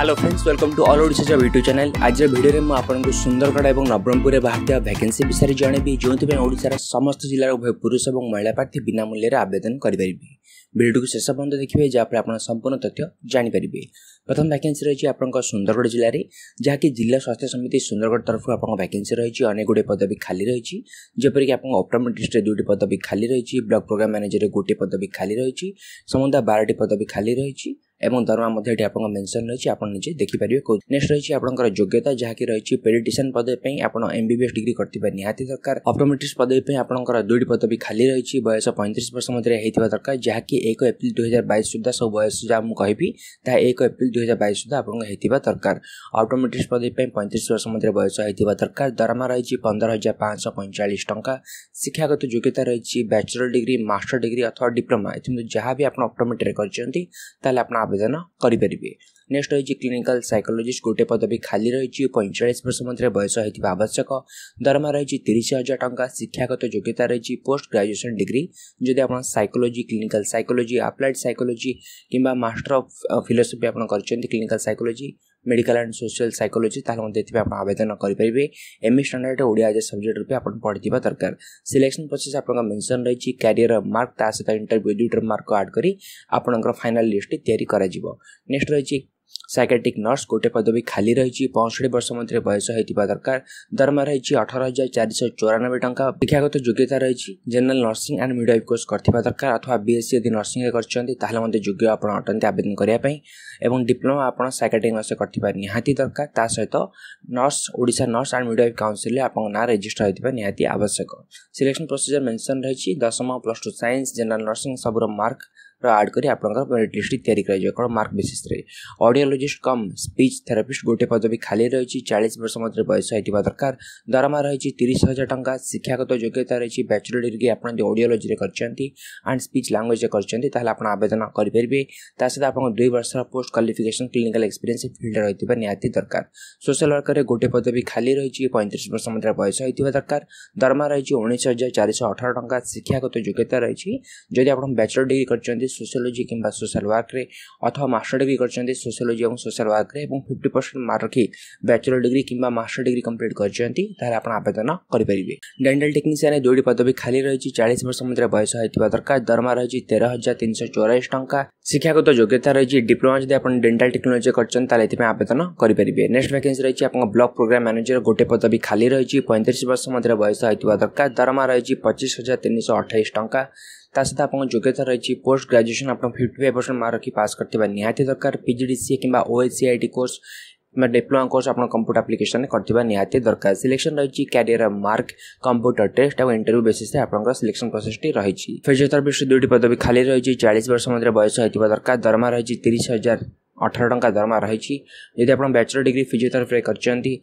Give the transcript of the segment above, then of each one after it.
hello friends welcome to अल ओडि YouTube channel आज भिडियो म आउनु सुन्दरगढ नवरमपुर बाहेक भ्याकेन्सी विषय जाँति ओडारा समस्त जुष ए महिला प्राथी विना मूल्य आवेदन गरिपारि भिडियो शेष पर्यन्त जहाँप्रैले सम्पूर्ण तथ्य जाने पारे प्रथम भ्याकेन्सी रहेछ आपन्दरगढ जहाँकि जिल्ला स्वास्थ्य समिति सुन्दरगढ तरफु भ्याकेन्सी रेकी पदवी खालि रहिँछ अपरमेन्ट डिस्ट्रे दुईट पदवी खालिरह ब्लक प्रोग्राम म्यानजर गोटी पदवी खालि रहिुदा बारटी पदवी खालि रहि ଏବଂ ଦରମା ମଧ୍ୟ ଏଠି ଆପଣଙ୍କ ମେନସନ୍ ରହିଛି ଆପଣ ନିଜେ ଦେଖିପାରିବେ କେଉଁ ନେକ୍ସଟ ରହିଛି ଆପଣଙ୍କର ଯୋଗ୍ୟତା ଯାହାକି ରହିଛି ପେଡିଟିସିଆନ୍ ପଦବୀ ପାଇଁ ଆପଣ ଏମ୍ବିବିଏସ୍ ଡିଗ୍ରୀ କରିଥିବା ନିହାତି ଦରକାର ଅପ୍ଟୋମେଟ୍ରିକ୍ସ ପଦବୀ ପାଇଁ ଆପଣଙ୍କର ଦୁଇଟି ପଦବୀ ଖାଲି ରହିଛି ବୟସ ପଇଁତିରିଶ ବର୍ଷ ମଧ୍ୟରେ ହେଇଥିବା ଦରକାର ଯାହାକି ଏକ ଏପ୍ରିଲ ଦୁଇହଜାର ବାଇଶ ସୁଦ୍ଧା ସବୁ ବୟସ ଯାହା ମୁଁ କହିବି ତାହା ଏକ ଏପ୍ରିଲ ଦୁଇହଜାର ବାଇଶ ସୁଦ୍ଧା ଆପଣଙ୍କ ହେଇଥିବା ଦରକାର ଅପ୍ଟୋମେଟ୍ରିକ୍ସ ପଦବୀ ପାଇଁ ପଇଁତିରିଶ ବର୍ଷ ମଧ୍ୟରେ ବୟସ ହେଇଥିବା ଦରକାର ଦରମା ରହିଛି ପନ୍ଦର ହଜାର ପାଞ୍ଚଶହ ପଇଁଚାଳିଶ ଟଙ୍କା ଶିକ୍ଷାଗତ ଯୋଗ୍ୟତା ରହିଛି ବ୍ୟାଚଲର ଡିଗ୍ରୀ ମାଷ୍ଟର ଡିଗ୍ରୀ ଅଥବା ଡିପ୍ଲୋମା ଏଥିମଧ୍ୟରୁ ଯାହା ବି ଆପଣ ଅଟୋମେଟିକ୍ରେ କରିଛନ୍ତି ତାହେଲେ ଆପଣ ଆବେଦନ କରିପାରିବେ ନେକ୍ସଟ ରହିଛି କ୍ଲିନିକାଲ ସାଇକୋଲୋଜିଷ୍ଟ ଗୋଟିଏ ପଦ ବି ଖାଲି ରହିଛି ପଇଁଚାଳିଶ ବର୍ଷ ମଧ୍ୟରେ ବୟସ ହୋଇଥିବା ଆବଶ୍ୟକ ଦରମା ରହିଛି ତିରିଶ ହଜାର ଟଙ୍କା ଶିକ୍ଷାଗତ ଯୋଗ୍ୟତା ରହିଛି ପୋଷ୍ଟ ଗ୍ରାଜୁଏସନ୍ ଡିଗ୍ରୀ ଯଦି ଆପଣ psychology clinical psychology applied psychology କିମ୍ବା ମାଷ୍ଟର ଅଫ୍ ଫିଲୋସଫି ଆପଣ କରିଛନ୍ତି clinical psychology medical and social psychology তাহলে মধ্যে এতে আপনার আবেদন করে MA standard Odia as a subject রূপে আপনার পড়া দরকার সিলেকশন প্রসেস আপনার মেনশন রয়েছে ক্যারিয়র মার্ক তা সহ ইন্টরভিউ দুইটার মার্ক আড করে আপনার ফাইনাল লিষ্ট তৈরি করা নেক্সট রয়েছে सइकेटिक नर्स गोटे पदवी खाली रहेछ पैँसठी वर्ष मध्यस है दरकार दरमा रहेछ अठर हजार चारिय चौरानब्बे टा शिक्षागत जो्यता general nursing and mid course गरिएससी यदि नर्सिङ गरिटेन् आवेदन गर्दै डिप्लोमाइकेटेक्से गरिहाति दरकार त सहित नर्स ओडा नर्स अन्ड मसँग रेजिस्टर हुनु नि आवश्यक सिलेक्सन प्रोसिजर मेनसन रहेछ दसम plus two science general nursing सब्जु मार्क ଆଡ଼୍ କରି ଆପଣଙ୍କର ମେରିଟ୍ ଲିଷ୍ଟ ତିଆରି କରାଯିବ କ'ଣ ମାର୍କ ବେସିସ୍ରେ ଅଡ଼ିଓଲୋଜିଷ୍ଟ କମ୍ ସ୍ପିଚ୍ ଥେରାପିଷ୍ଟ ଗୋଟେ ପଦବୀ ଖାଲି ରହିଛି ଚାଳିଶ ବର୍ଷ ମଧ୍ୟରେ ବୟସ ହୋଇଥିବା ଦରକାର ଦରମା ରହିଛି ତିରିଶ ହଜାର ଟଙ୍କା ଶିକ୍ଷାଗତ ଯୋଗ୍ୟତା ରହିଛି ବ୍ୟାଚଲର ଡିଗ୍ରୀ ଆପଣ ଯଦି ଅଡ଼ିଓଲୋଜିରେ କରିଛନ୍ତି ଆଣ୍ଡ ସ୍ପିଚ୍ ଲାଙ୍ଗୁଏଜ୍ରେ କରିଛନ୍ତି ତାହେଲେ ଆପଣ ଆବେଦନ କରିପାରିବେ ତା ସହିତ ଆପଣଙ୍କ ଦୁଇ ବର୍ଷର ପୋଷ୍ଟ କ୍ୱାଲିଫିକେସନ୍ କ୍ଲିନିକାଲ ଏକ୍ସପିରିଏନ୍ସ ଫିଲ୍ଡରେ ରହିଥିବା ନିହାତି ଦରକାର ସୋସିଆଲ ୱାର୍କରେ ଗୋଟେ ପଦବୀ ଖାଲି ରହିଛି ପଇଁତିରିଶ ବର୍ଷ ମଧ୍ୟରେ ବୟସ ହୋଇଥିବା ଦରକାର ଦରମା ରହିଛି ଉଣେଇଶ ହଜାର ଚାରିଶହ ଅଠର ଟଙ୍କା ଶିକ୍ଷାଗତ ଯୋଗ୍ୟତା ରହିଛି ଯଦି ଆପଣ ବ୍ୟାଚଲର ଡିଗ୍ରୀ କରିଛନ୍ତି सोसीोलोजी कि सोशियाल व्वर्क्रे अथवा मास्टर डिग्री करते सोसीोलोजी और सोशियाल व्वर्क्रे फिफ्टी परसेंट मार्क रखी बैचलर डिग्री किंवा मस्टर डिग्री कम्प्लीट करते आप आवेदन करेंगे डेन्टाल टेक्निशियन दुईट पदवी खाली रही चालीस वर्ष मध्य बयस होता दरकार दरमा रही तेरह हजार तीन सौ चौरास टाँचा शिक्षागत योग्यता रही है डिप्लोमा जब आप डेन्टाल टेक्नोलोजी करते आवेदन करेंगे नेक्स्ट भैके रही आप ब्लक प्रोग्राम मैनेजर गोटे पदवी खाली रही पैंतीस वर्ष मध्य बयस होता दरमा रही पचीस हजार तीन सौ अठाई टाँचा ତା ଆପଣ ଯୋଗ୍ୟତା ରହିଛି ପୋଷ୍ଟ ଗ୍ରାଜୁଏସନ୍ ଆପଣ ଫିଫ୍ଟି ଫାଇଭ୍ ପରସେଣ୍ଟ ମାର୍କ ରଖି ପାସ୍ କରିଥିବା ନିହାତି ଦରକାର ପିଜିଡ଼ିସିଏ କିମ୍ବା ଓଏସିଆଇଟି କୋର୍ସ କିମ୍ବା ଡିପ୍ଲୋମା କୋର୍ସ ଆପଣ କମ୍ପ୍ୟୁଟର ଆପ୍ଲିକେସନ୍ରେ କରିଥିବା ନିହାତି ଦରକାର ସିଲେକ୍ସନ୍ ରହିଛି କ୍ୟାରିୟର ମାର୍କ କମ୍ପ୍ୟୁଟର ଟେଷ୍ଟ ଆଉ ଇଣ୍ଟରଭ୍ୟୁ ବେସିସ୍ରେ ଆପଣଙ୍କର ସିଲେକ୍ସନ୍ ପ୍ରୋସେସ୍ଟି ରହିଛି ଫିଜିଓଥେରାପିଷ୍ଟ ଦୁଇଟି ପଦବୀ ଖାଲି ରହିଛି ଚାଳିଶ ବର୍ଷ ମଧ୍ୟରେ ବୟସ ହୋଇଥିବା ଦରକାର ଦରମା ରହିଛି ତିରିଶ ହଜାର अठर टाँचा दरमा रही यदि आप बैचलर डिग्री फिजिओथेरापी करते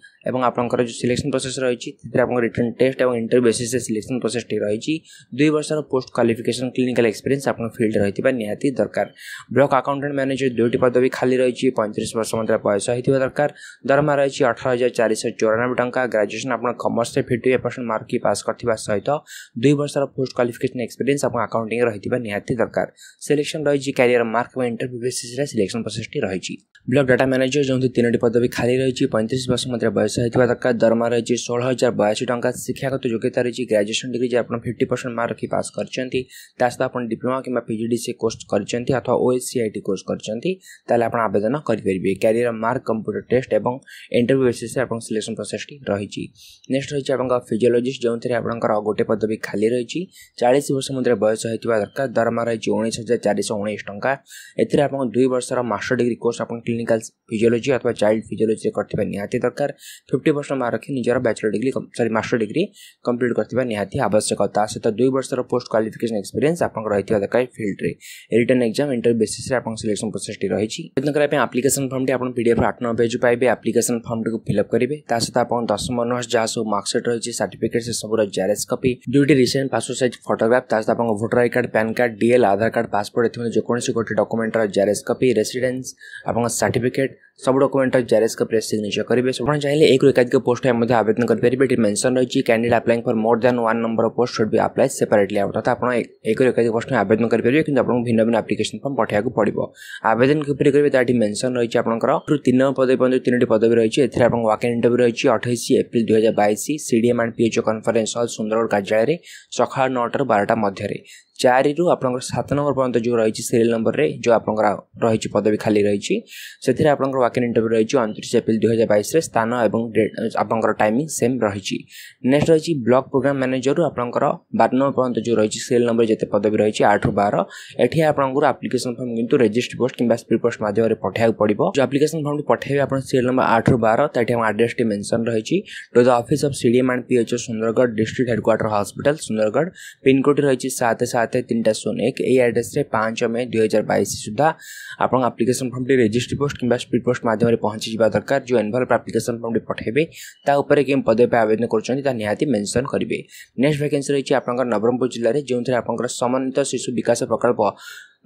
आपंकर जो सिलेक्शन प्रोसेस रही आप रिटर्न टेस्ट और इंटरव्यू बेसिस सिलेक्शन प्रोसेस टी रही दुई वर्ष पोस्ट क्वाफिकेसन क्लीनिकल एक्सपीरियंस आप फिल्ड रही निहती दरकार ब्लक आकाउंटाट मैनेजर दुईट पदवी खाली रही है पैंतीस वर्ष मतलब बयस होता दरकार दरमा रही है अठर हजार चार शौ चौरानबे टाँचा ग्राजुएसन आप कमर्स फिफ्टी ए परसेंट मार्क पास कर सहित दुई वर्ष पोस्ट क्वाफिकेसन एक्सपीरियंस आकाउंटिंग रही निहती दरकार सिलेक्शन रही क्यारिययर मार्क और इंटरव्यू बेसिस सिलेक्शन प्रोसेस टी रही ब्लक डाटा मैनेजर जो तीनो पदवी खाली रही पैंतीस वर्ष मध्य बयस होता दरकार दरमा रही है षोह हजार बयासी टाँग शिक्षागत योग्यता रही ग्राजुएसन डिग्री जी आप फिफ्टी परसेंट मार्क रखी पास करते सहित आप डिप्लोमा कि पिजीडीसी कोर्स करते अथवा ओएससी आई टी कोर्स करते आप आवेदन करेंगे क्यारियर मार्क कंप्यूटर टेस्ट और इंटरव्यू बेसिस सिलेक्शन प्रोसेस रही नेक्स्ट रही है फिजिओलोजिस्ट जो थी आपंकर गोटे पदवी खाली रही चालीस वर्ष मध्य बयस होता दरकार दरमा रही उन्नीस हजार चार शौ उ टाँग एप दुई वर्ष मास्टर डिग्री কোর্স আপন ক্লিনিক্যালস ফিজিওলজি অথবা চাইল্ড ফিজিওলজি করতিবা নিহাতি দরকার 50% মার্ক রাখি নিজৰ Bachelor degree sorry Master degree complete কৰতিবা নিহাতি আৱশ্যকতা তাৰ সৈতে 2 বছৰৰ পোষ্ট কোৱালিফিকেচন এক্সপৰিয়েন্স আপোনক ৰৈ থকা দেখে ফিল্ডৰে ৰিটেন এক্সাম ইন্টার বেসিসৰে আপোনক সিলেක්ෂন প্ৰচেছি ৰৈচি আবেদন ফৰ্মটি আপোন PDF ৰত নৱেজ পাইবে এপ্লিকেচন ফৰ্মটো ফিল আপ কৰিবে তাৰ সৈতে আপোন 10 নম্বৰৰ জাসু মার্কশিট ৰৈচি সার্টিফিকেটৰ সম্পূৰ্ণ জৰেজ কপি 2টি ৰিসেন্ট পাসপোর্ট সাইজ ফটোগ্ৰাফ তাৰ সৈতে আপোন voter ID card PAN card DL Aadhaar card passport এটনে যিকোনো সিটো ডকুমেণ্টৰ জৰেজ কপি ৰেজিডেন্স ଆପଣଙ୍କ ସାର୍ଟିଫିକେଟ୍ ସବୁ ଡକୁମେଣ୍ଟ ଜେରେସ୍କ ପ୍ରେସ୍ ସିଗ୍ନେଚର କରିବେ ଆପଣ ଚାହିଁଲେ ଏକରୁ ଏକାଧିକ ପୋଷ୍ଟ ପାଇଁ ମଧ୍ୟ ଆବେଦନ କରିପାରିବେ ଏଠି ମେନ୍ସନ୍ ରହିଛି candidate applying for more than one number post should be apply separately ଅର୍ଥାତ୍ ଆପଣ ଏକରୁ ଏକାଧିକ ପୋଷ୍ଟ ପାଇଁ ଆବେଦନ କରିପାରିବେ କିନ୍ତୁ ଆପଣଙ୍କୁ ଭିନ୍ନ ଭିନ୍ନ ଆପ୍ଲିକେସନ୍ ଫର୍ମ ପଠାଇବାକୁ ପଡ଼ିବ ଆବେଦନ କିପରି କରିବେ ତା ଏଠି ମେନ୍ସନ୍ ରହିଛି ଆପଣଙ୍କର ତିନି ପଦବୀ ପର୍ଯ୍ୟନ୍ତ ତିନୋଟି ପଦବୀ ରହିଛି ଏଥିରେ ଆପଣଙ୍କ ୱାକ୍ ଇଣ୍ଟରଭ୍ୟୁ ରହିଛି ଅଠେଇଶ ଏପ୍ରିଲ ଦୁଇ ହଜାର ବାଇଶ CDM and PHO conference hall Sundargarh କାର୍ଯ୍ୟାଳୟରେ ସକାଳ ନଅଟାରୁ ବାରଟା ମଧ୍ୟରେ ଚାରିରୁ ଆପଣଙ୍କର ସାତ ନମ୍ବର ପର୍ଯ୍ୟନ୍ତ ଯେଉଁ ରହିଛି ସିରିଏଲ୍ ନମ୍ବରରେ ଯେଉଁ ଆପଣଙ୍କର ରହିଛି ପଦବୀ ଖାଲି ରହିଛି ସେଥିରେ ଆପଣଙ୍କର ୱାକିଂ ଇଣ୍ଟରଭ୍ୟୁ ରହିଛି ଅଣତିରିଶ ଏପ୍ରିଲ ଦୁଇହଜାର ବାଇଶରେ ସ୍ଥାନ ଏବଂ ଆପଣଙ୍କର ଟାଇମିଂ ସେମ୍ ରହିଛି ନେକ୍ସଟ ରହିଛି ବ୍ଲକ୍ ପ୍ରୋଗ୍ରାମ୍ ମ୍ୟାନେଜରରୁ ଆପଣଙ୍କର ବାର ନମ୍ବର ପର୍ଯ୍ୟନ୍ତ ଯେଉଁ ରହିଛି ସିରିଏଲ୍ ନମ୍ବର ଯେତେ ପଦବୀ ରହିଛି ଆଠରୁ ବାର ଏଠି ଆପଣଙ୍କର ଆପ୍ଲିକେସନ୍ ଫର୍ମ କିନ୍ତୁ ରେଜିଷ୍ଟର ପୋଷ୍ଟ କିମ୍ବା ସ୍ପିଡ୍ ପୋଷ୍ଟ ମାଧ୍ୟମରେ ପଠାଇବାକୁ ପଡ଼ିବ ଯେଉଁ ଆପ୍ଲିକେସନ୍ ଫର୍ମଟି ପଠାଇବେ ଆପଣ ସିରିଏଲ୍ ନମ୍ବର ଆଠରୁ ବାର ତା ଏଠି ଆମ ଆଡ୍ରେସଟି ମେନସନ୍ ରହିଛି to the office of CDM and PHO Sundargarh district headquarter hospital Sundargarh ପିନ୍କୋଡ଼ଟି ରହିଛି ସାତ ସାତ রাতে তিনটার শোন এক এই আড্রেসে ପାଞ୍ଚ ମେ ଦୁଇହଜାର ବାଇଶ ସୁଦ୍ଧା ଆପଣ ଆପ୍ଲିକେସନ୍ ଫର୍ମଟି ରେଜିଷ୍ଟ୍ରି ପୋଷ୍ଟ କିମ୍ବା ସ୍ପିଡ୍ ପୋଷ୍ଟ ମାଧ୍ୟମରେ ପହଞ୍ଚିଯିବା ଦରକାର ଯେଉଁ ଏନ୍ଭଲପ୍ ଆପ୍ଲିକେସନ୍ ଫର୍ମଟି ପଠାଇବେ ତା ଉପରେ କେଉଁ ପଦବୀ ପାଇଁ ଆବେଦନ କରୁଛନ୍ତି ତାହା ନିହାତି ମେନ୍ସନ୍ କରିବେ ନେକ୍ସଟ ଭ୍ୟାକେନ୍ସି ରହିଛି ଆପଣଙ୍କର ନବରଙ୍ଗପୁର ଜିଲ୍ଲାରେ ଯେଉଁଥିରେ ଆପଣଙ୍କର ସମନ୍ୱିତ ଶିଶୁ ବିକାଶ ପ୍ରକଳ୍ପ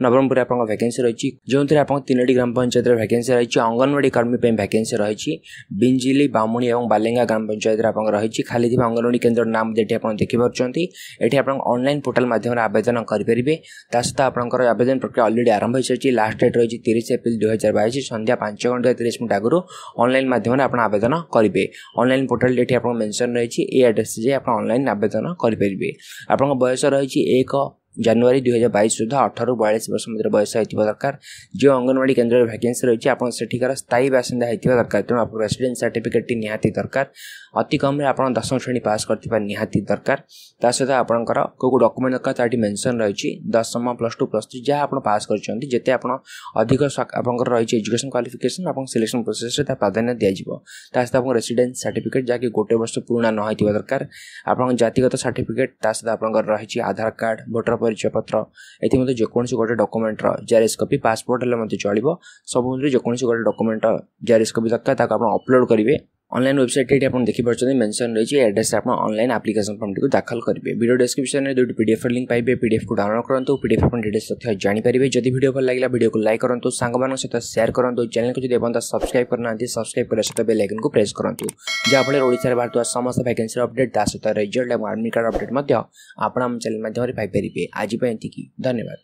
ନବରଙ୍ଗପୁରରେ ଆପଣଙ୍କ ଭ୍ୟାକେନ୍ସି ରହିଛି ଯେଉଁଥିରେ ଆପଣଙ୍କ ତିନୋଟି ଗ୍ରାମ ପଞ୍ଚାୟତରେ ଭ୍ୟାକେନ୍ସି ରହିଛି ଅଙ୍ଗନବାଡ଼ି କର୍ମୀ ପାଇଁ ଭ୍ୟାକେନ୍ସି ରହିଛି ବିଞ୍ଜିଲି ବାମୁଣି ଏବଂ ବାଲିଙ୍ଗା ଗ୍ରାମ ପଞ୍ଚାୟତରେ ଆପଣଙ୍କ ରହିଛି ଖାଲି ଥିବା ଅଙ୍ଗନବାଡ଼ି କେନ୍ଦ୍ରର ନାମ ଯେଉଁଠି ଆପଣ ଦେଖିପାରୁଛନ୍ତି ଏଠି ଆପଣ ଅନଲାଇନ୍ ପୋର୍ଟାଲ୍ ମାଧ୍ୟମରେ ଆବେଦନ କରିପାରିବେ ତା ସହିତ ଆପଣଙ୍କର ଆବେଦନ ପ୍ରକ୍ରିୟା ଅଲରେଡ଼ି ଆରମ୍ଭ ହୋଇସାରିଛି ଲାଷ୍ଟ ଡେଟ୍ ରହିଛି ତିରିଶ ଏପ୍ରିଲ ଦୁଇହଜାର ବାଇଶ ସନ୍ଧ୍ୟା ପାଞ୍ଚ ଘଣ୍ଟା ତିରିଶ ମିନିଟ୍ ଆଗରୁ ଅନଲାଇନ୍ ମାଧ୍ୟମରେ ଆପଣ ଆବେଦନ କରିବେ ଅନଲାଇନ୍ ପୋର୍ଟାଲ୍ରେ ଏଠି ଆପଣଙ୍କ ମେନ୍ସନ୍ ରହିଛି ଏ ଆଡ୍ରେସ୍ ଯାଇ ଆପଣ ଅନଲାଇନ୍ ଆବେଦନ କରିପାରିବେ ଆପଣଙ୍କ ବୟସ ରହିଛି ଏକ जानुरी दुई हजार बैस सुधा अठर बयालीस वर्ष मध्य बयस होता दरकार जो अंगनवाड़ी केन्द्र में भैकेन्सी रही है आपठिकार स्थायी बासीदा होता दरकार तेणु आप रेसीडेन्स सार्टिफिकेट टी दरकार अति कम आप दशम श्रेणी पास करकार सहित आपंकर कौ डकुमेंट दरकार मेनसन रही दशम प्लस टू प्लस थ्री जहाँ आप पास करते आप अधिक आप रही एजुकेशन क्वाफिकेसन और सिलेक्शन प्रोसेस प्राधान्य दिज्वता सहित आपको रेसीडेन्स सार्टिफिकेट जहाँकि गोटे वर्ष पुराणा न होता दरकार आपगत सार्टिफिकेट ता सहित आप रही आधार कार्ड भोटर ପରିଚୟପତ୍ର ଏଥିମଧ୍ୟରୁ ଯେକୌଣସି ଗୋଟେ ଡକୁମେଣ୍ଟର ଜେଆରଏସ୍ କପି ପାସପୋର୍ଟ ହେଲେ ମଧ୍ୟ ଚଳିବ ସବୁ ମଧ୍ୟରୁ ଯେକୌଣସି ଗୋଟେ ଡକୁମେଣ୍ଟ ଜେଆରଏସ୍ କପି ଦରକାର ତାକୁ ଆପଣ ଅପଲୋଡ଼ କରିବେ अलन ओेब्सइट्टै आउन देखि पाउँछु मेन्सन रहेछ एड्रेस आउन अनलाइन आप्लिकेसन फर्मटि दाखल गरे भिडियो डिस्क्रिप्सन दुई पिएफ्र लिङ्क पाइए पिड्ट् डाउनलोोड गर्नु पिड आफ्नो डिटेल्स त्यहाँनिर जति भिडियो भयो लाग्ला भिडियोको लाइक गरौँ साङमा सहित सयर चैनल को जुन अब सब्सक्राइब करना सब्सक्राइब बेल आइकन बेलाकनको प्रेस गरौँ जाफल उड्यार बाहुन समस्त भ्याकेन्स अपडेट रिजल्ट तासह रेजल्ट कार्ड अपडेट आप च्यानल माध्यमले पारे आज यतिकी धन्यवाद